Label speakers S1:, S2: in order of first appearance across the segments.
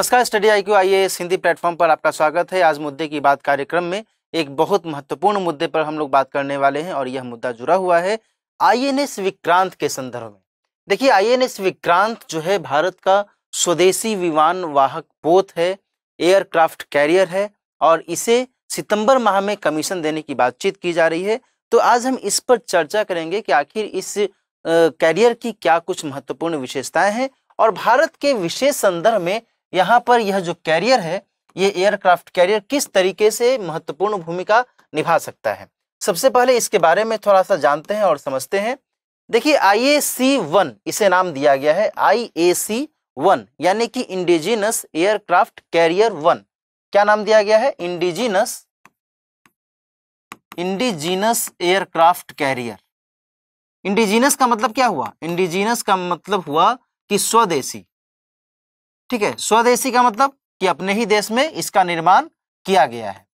S1: नमस्कार study I Q I S Hindi platform पर आपका स्वागत है आज मुद्दे की बात कार्यक्रम में एक बहुत महत्वपूर्ण मुद्दे पर हम लोग बात करने वाले हैं और यह मुद्दा जुड़ा हुआ है आईएनएस विक्रांत के संदर्भ में देखिए आईएनएस विक्रांत जो है भारत का स्वदेशी विमान वाहक पोत है एयरक्राफ्ट कैरियर है और इसे सितंबर माह में कमीशन देने की बातचीत की जा रही है तो आज हम इस पर चर्चा करेंगे कि आखिर इस कैरियर की क्या कुछ महत्वपूर्ण विशेषताएं हैं और भारत के विशेष संदर्भ में यहाँ पर यह जो कैरियर है ये एयरक्राफ्ट कैरियर किस तरीके से महत्वपूर्ण भूमिका निभा सकता है सबसे पहले इसके बारे में थोड़ा सा जानते हैं और समझते हैं देखिए आई ए सी वन इसे नाम दिया गया है आई ए सी वन यानी कि इंडिजिनस एयरक्राफ्ट कैरियर वन क्या नाम दिया गया है indigenous indigenous aircraft carrier indigenous का मतलब क्या हुआ इंडिजिनस का मतलब हुआ कि स्वदेशी ठीक है स्वदेशी का मतलब कि अपने ही देश में इसका निर्माण किया गया है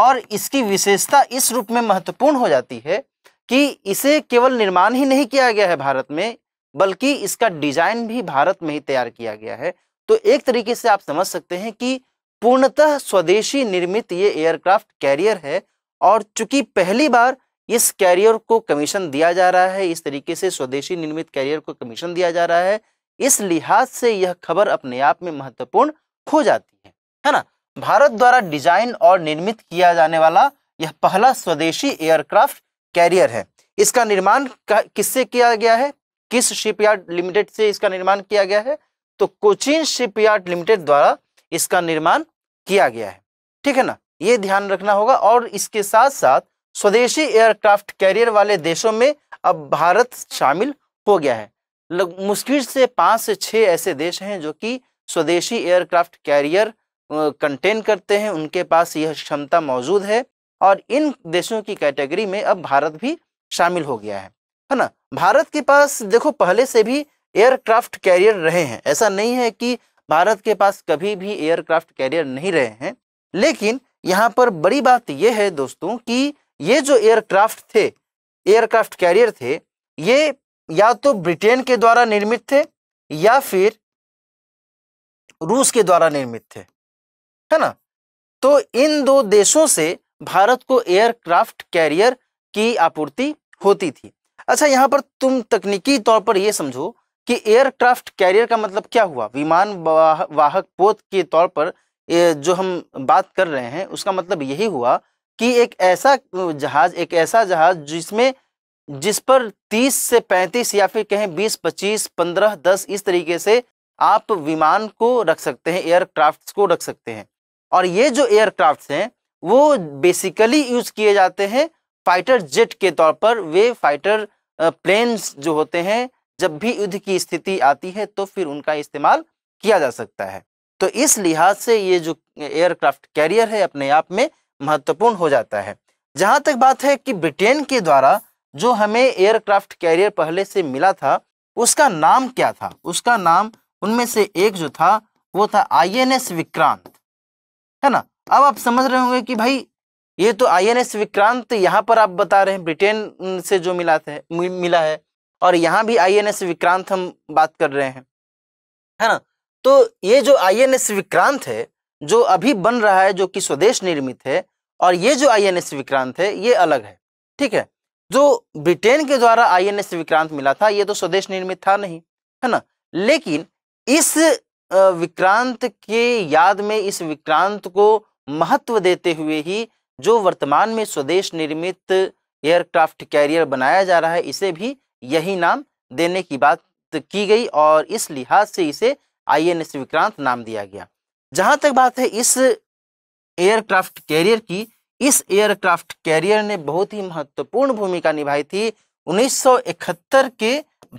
S1: और इसकी विशेषता इस रूप में महत्वपूर्ण हो जाती है कि इसे केवल निर्माण ही नहीं किया गया है भारत में बल्कि इसका डिजाइन भी भारत में ही तैयार किया गया है तो एक तरीके से आप समझ सकते हैं कि पूर्णतः स्वदेशी निर्मित ये एयरक्राफ्ट कैरियर है और चूंकि पहली बार इस कैरियर को कमीशन दिया जा रहा है इस तरीके से स्वदेशी निर्मित कैरियर को कमीशन दिया जा रहा है इस लिहाज से यह खबर अपने आप में महत्वपूर्ण हो जाती है है ना भारत द्वारा डिजाइन और निर्मित किया जाने वाला यह पहला स्वदेशी एयरक्राफ्ट कैरियर है इसका निर्माण किससे किया गया है किस शिपयार्ड लिमिटेड से इसका निर्माण किया गया है तो कोचिन शिपयार्ड लिमिटेड द्वारा इसका निर्माण किया गया है ठीक है ना ये ध्यान रखना होगा और इसके साथ साथ स्वदेशी एयरक्राफ्ट कैरियर वाले देशों में अब भारत शामिल हो गया है मुश्किल से पाँच से छः ऐसे देश हैं जो कि स्वदेशी एयरक्राफ्ट कैरियर कंटेन करते हैं उनके पास यह क्षमता मौजूद है और इन देशों की कैटेगरी में अब भारत भी शामिल हो गया है है ना भारत के पास देखो पहले से भी एयरक्राफ्ट कैरियर रहे हैं ऐसा नहीं है कि भारत के पास कभी भी एयरक्राफ्ट कैरियर नहीं रहे हैं लेकिन यहाँ पर बड़ी बात यह है दोस्तों कि ये जो एयरक्राफ्ट थे एयरक्राफ्ट कैरियर थे ये या तो ब्रिटेन के द्वारा निर्मित थे या फिर रूस के द्वारा निर्मित थे है ना तो इन दो देशों से भारत को एयरक्राफ्ट कैरियर की आपूर्ति होती थी अच्छा यहाँ पर तुम तकनीकी तौर पर यह समझो कि एयरक्राफ्ट कैरियर का मतलब क्या हुआ विमान वाह, वाहक पोत के तौर पर जो हम बात कर रहे हैं उसका मतलब यही हुआ कि एक ऐसा जहाज एक ऐसा जहाज जिसमें जिस पर 30 से 35 या फिर कहें 20, 25, 15, 10 इस तरीके से आप विमान को रख सकते हैं एयरक्राफ्ट्स को रख सकते हैं और ये जो एयरक्राफ्ट्स हैं वो बेसिकली यूज़ किए जाते हैं फाइटर जेट के तौर पर वे फाइटर प्लेन्स जो होते हैं जब भी युद्ध की स्थिति आती है तो फिर उनका इस्तेमाल किया जा सकता है तो इस लिहाज से ये जो एयरक्राफ्ट कैरियर है अपने आप में महत्वपूर्ण हो जाता है जहाँ तक बात है कि ब्रिटेन के द्वारा जो हमें एयरक्राफ्ट कैरियर पहले से मिला था उसका नाम क्या था उसका नाम उनमें से एक जो था वो था आईएनएस विक्रांत है ना अब आप समझ रहे होंगे कि भाई ये तो आईएनएस विक्रांत यहाँ पर आप बता रहे हैं ब्रिटेन से जो मिला थे मिला है और यहाँ भी आईएनएस विक्रांत हम बात कर रहे हैं है ना तो ये जो आईएनएस विक्रांत है जो अभी बन रहा है जो कि स्वदेश निर्मित है और ये जो आईएनएस विक्रांत है ये अलग है ठीक है जो ब्रिटेन के द्वारा आईएनएस विक्रांत मिला था ये तो स्वदेश निर्मित था नहीं है ना लेकिन इस विक्रांत के याद में इस विक्रांत को महत्व देते हुए ही जो वर्तमान में स्वदेश निर्मित एयरक्राफ्ट कैरियर बनाया जा रहा है इसे भी यही नाम देने की बात की गई और इस लिहाज से इसे आईएनएस विक्रांत नाम दिया गया जहां तक बात है इस एयरक्राफ्ट कैरियर की इस एयरक्राफ्ट कैरियर ने बहुत ही महत्वपूर्ण भूमिका निभाई थी 1971 के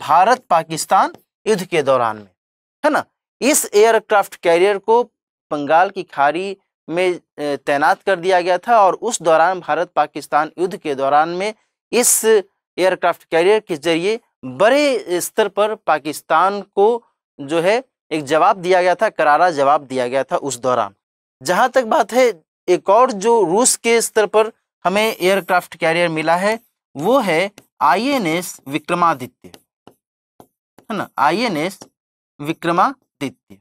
S1: भारत पाकिस्तान युद्ध के दौरान में है ना इस एयरक्राफ्ट कैरियर को बंगाल की खाड़ी में तैनात कर दिया गया था और उस दौरान भारत पाकिस्तान युद्ध के दौरान में इस एयरक्राफ्ट कैरियर के जरिए बड़े स्तर पर पाकिस्तान को जो है एक जवाब दिया गया था करारा जवाब दिया गया था उस दौरान जहाँ तक बात है एक और जो रूस के स्तर पर हमें एयरक्राफ्ट कैरियर मिला है वो है आईएनएस विक्रमादित्य है ना आईएनएस विक्रमादित्य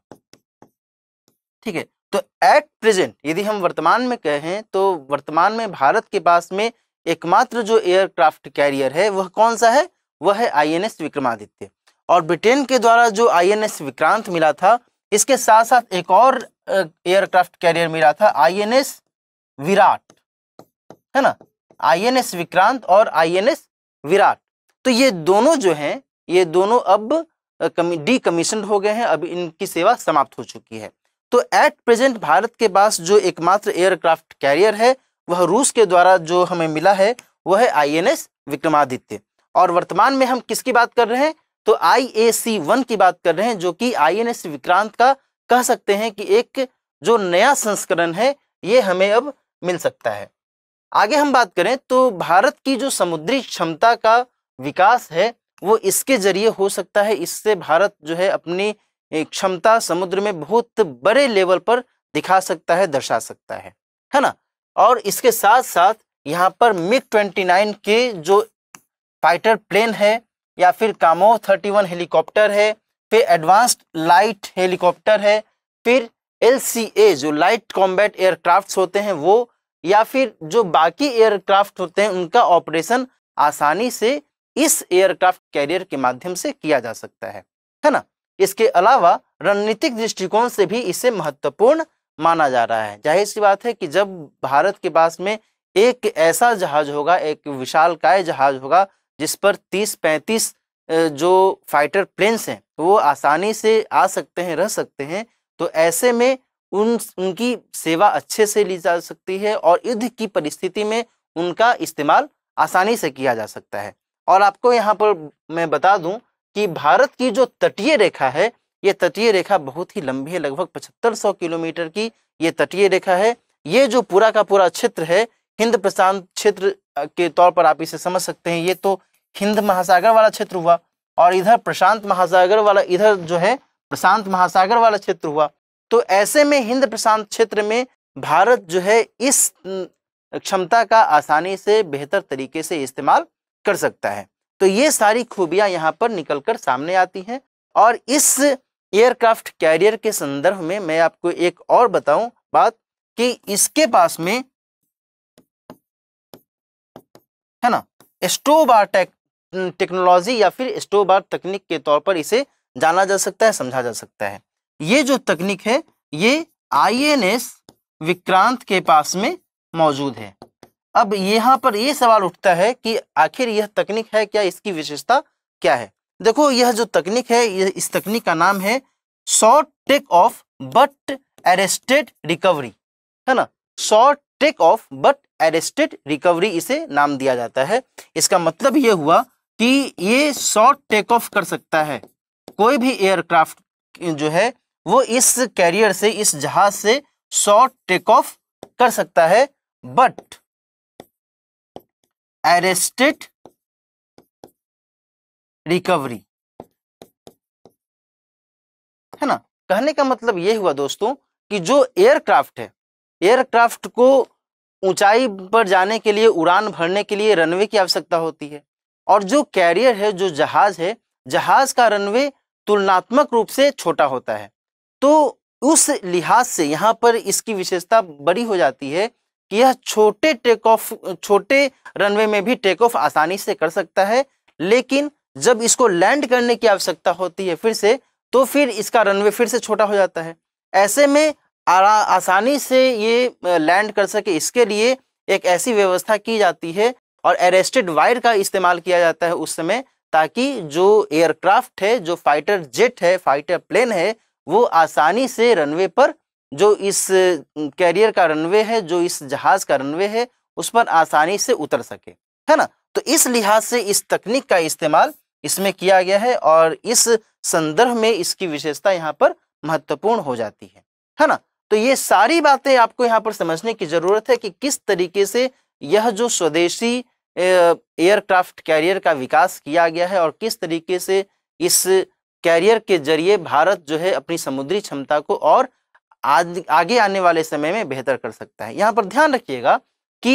S1: ठीक है तो एट प्रेजेंट यदि हम वर्तमान में कहें तो वर्तमान में भारत के पास में एकमात्र जो एयरक्राफ्ट कैरियर है वह कौन सा है वह है आईएनएस विक्रमादित्य और ब्रिटेन के द्वारा जो आईएनएस विक्रांत मिला था इसके साथ साथ एक और एयरक्राफ्ट कैरियर मिला था आईएनएस विराट है ना आईएनएस विक्रांत और आईएनएस विराट तो ये दोनों जो हैं ये दोनों अब डी कमीशन हो गए हैं अब इनकी सेवा समाप्त हो चुकी है तो एट प्रेजेंट भारत के पास जो एकमात्र एयरक्राफ्ट कैरियर है वह रूस के द्वारा जो हमें मिला है वह है आईएनएस विक्रमादित्य और वर्तमान में हम किसकी बात कर रहे हैं तो आई ए सी वन की बात कर रहे हैं जो कि आई एन एस विक्रांत का कह सकते हैं कि एक जो नया संस्करण है ये हमें अब मिल सकता है आगे हम बात करें तो भारत की जो समुद्री क्षमता का विकास है वो इसके जरिए हो सकता है इससे भारत जो है अपनी क्षमता समुद्र में बहुत बड़े लेवल पर दिखा सकता है दर्शा सकता है है ना और इसके साथ साथ यहाँ पर मिग 29 के जो फाइटर प्लेन है या फिर कामो 31 हेलीकॉप्टर है फिर एडवांस्ड लाइट हेलीकॉप्टर है फिर एल जो लाइट कॉम्बैट एयरक्राफ्ट होते हैं वो या फिर जो बाकी एयरक्राफ्ट होते हैं उनका ऑपरेशन आसानी से इस एयरक्राफ्ट कैरियर के माध्यम से किया जा सकता है है ना इसके अलावा रणनीतिक दृष्टिकोण से भी इसे महत्वपूर्ण माना जा रहा है जाहिर सी बात है कि जब भारत के पास में एक ऐसा जहाज होगा एक काय जहाज होगा जिस पर 30-35 जो फाइटर प्लेन्स हैं वो आसानी से आ सकते हैं रह सकते हैं तो ऐसे में उन उनकी सेवा अच्छे से ली जा सकती है और युद्ध की परिस्थिति में उनका इस्तेमाल आसानी से किया जा सकता है और आपको यहाँ पर मैं बता दूँ कि भारत की जो तटीय रेखा है ये तटीय रेखा बहुत ही लंबी है लगभग पचहत्तर सौ किलोमीटर की ये तटीय रेखा है ये जो पूरा का पूरा क्षेत्र है हिंद प्रशांत क्षेत्र के तौर पर आप इसे समझ सकते हैं ये तो हिंद महासागर वाला क्षेत्र हुआ और इधर प्रशांत महासागर वाला इधर जो है प्रशांत महासागर वाला क्षेत्र हुआ तो ऐसे में हिंद प्रशांत क्षेत्र में भारत जो है इस क्षमता का आसानी से बेहतर तरीके से इस्तेमाल कर सकता है तो ये सारी खूबियां यहाँ पर निकल कर सामने आती हैं और इस एयरक्राफ्ट कैरियर के संदर्भ में मैं आपको एक और बताऊं बात कि इसके पास में है ना स्टोबार टेक टेक्नोलॉजी या फिर स्टोबार तकनीक के तौर पर इसे जाना जा सकता है समझा जा सकता है ये जो तकनीक है ये आईएनएस विक्रांत के पास में मौजूद है अब यहाँ पर ये सवाल उठता है कि आखिर यह तकनीक है क्या इसकी विशेषता क्या है देखो यह जो तकनीक है इस तकनीक का नाम है short take off but arrested recovery है ना short take off but arrested recovery इसे नाम दिया जाता है इसका मतलब यह हुआ कि ये शॉर्ट टेक ऑफ कर सकता है कोई भी एयरक्राफ्ट जो है वो इस कैरियर से इस जहाज से शॉर्ट टेक ऑफ कर सकता है बट एरेस्टेड रिकवरी है ना कहने का मतलब यह हुआ दोस्तों कि जो एयरक्राफ्ट है एयरक्राफ्ट को ऊंचाई पर जाने के लिए उड़ान भरने के लिए रनवे की आवश्यकता होती है और जो कैरियर है जो जहाज है जहाज का रनवे तुलनात्मक रूप से छोटा होता है तो उस लिहाज से यहाँ पर इसकी विशेषता बड़ी हो जाती है कि यह छोटे टेक ऑफ छोटे रनवे में भी टेक ऑफ आसानी से कर सकता है लेकिन जब इसको लैंड करने की आवश्यकता होती है फिर से तो फिर इसका रनवे फिर से छोटा हो जाता है ऐसे में आसानी से ये लैंड कर सके इसके लिए एक ऐसी व्यवस्था की जाती है और एरेस्टेड वायर का इस्तेमाल किया जाता है उस समय ताकि जो एयरक्राफ्ट है जो फाइटर जेट है फाइटर प्लेन है वो आसानी से रनवे पर जो इस कैरियर का रनवे है जो इस जहाज का रनवे है उस पर आसानी से उतर सके है ना तो इस लिहाज से इस तकनीक का इस्तेमाल इसमें किया गया है और इस संदर्भ में इसकी विशेषता यहाँ पर महत्वपूर्ण हो जाती है है ना तो ये सारी बातें आपको यहाँ पर समझने की ज़रूरत है कि किस तरीके से यह जो स्वदेशी एयरक्राफ्ट कैरियर का विकास किया गया है और किस तरीके से इस कैरियर के जरिए भारत जो है अपनी समुद्री क्षमता को और आगे आने वाले समय में बेहतर कर सकता है यहाँ पर ध्यान रखिएगा कि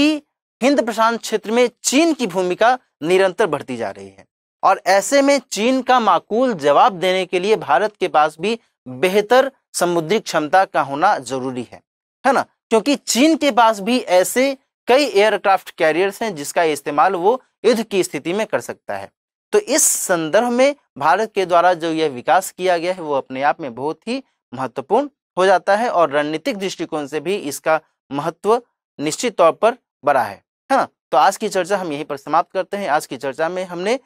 S1: हिंद प्रशांत क्षेत्र में चीन की भूमिका निरंतर बढ़ती जा रही है और ऐसे में चीन का माकूल जवाब देने के लिए भारत के पास भी बेहतर समुद्री क्षमता का होना जरूरी है है ना क्योंकि चीन के पास भी ऐसे कई एयरक्राफ्ट कैरियर्स हैं जिसका इस्तेमाल वो युद्ध की स्थिति में कर सकता है तो इस संदर्भ में भारत के द्वारा जो यह विकास किया गया है वो अपने आप में बहुत ही महत्वपूर्ण हो जाता है और रणनीतिक दृष्टिकोण से भी इसका महत्व निश्चित तौर पर बड़ा है है ना तो आज की चर्चा हम यहीं पर समाप्त करते हैं आज की चर्चा में हमने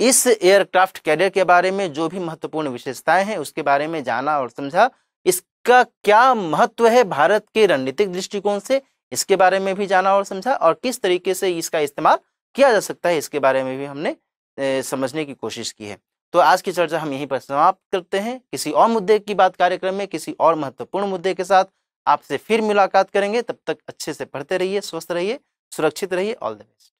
S1: इस एयरक्राफ्ट कैरियर के बारे में जो भी महत्वपूर्ण विशेषताएं हैं उसके बारे में जाना और समझा इसका क्या महत्व है भारत के रणनीतिक दृष्टिकोण से इसके बारे में भी जाना और समझा और किस तरीके से इसका इस्तेमाल किया जा सकता है इसके बारे में भी हमने समझने की कोशिश की है तो आज की चर्चा हम यहीं पर समाप्त करते हैं किसी और मुद्दे की बात कार्यक्रम में किसी और महत्वपूर्ण मुद्दे के साथ आपसे फिर मुलाकात करेंगे तब तक अच्छे से पढ़ते रहिए स्वस्थ रहिए सुरक्षित रहिए ऑल द बेस्ट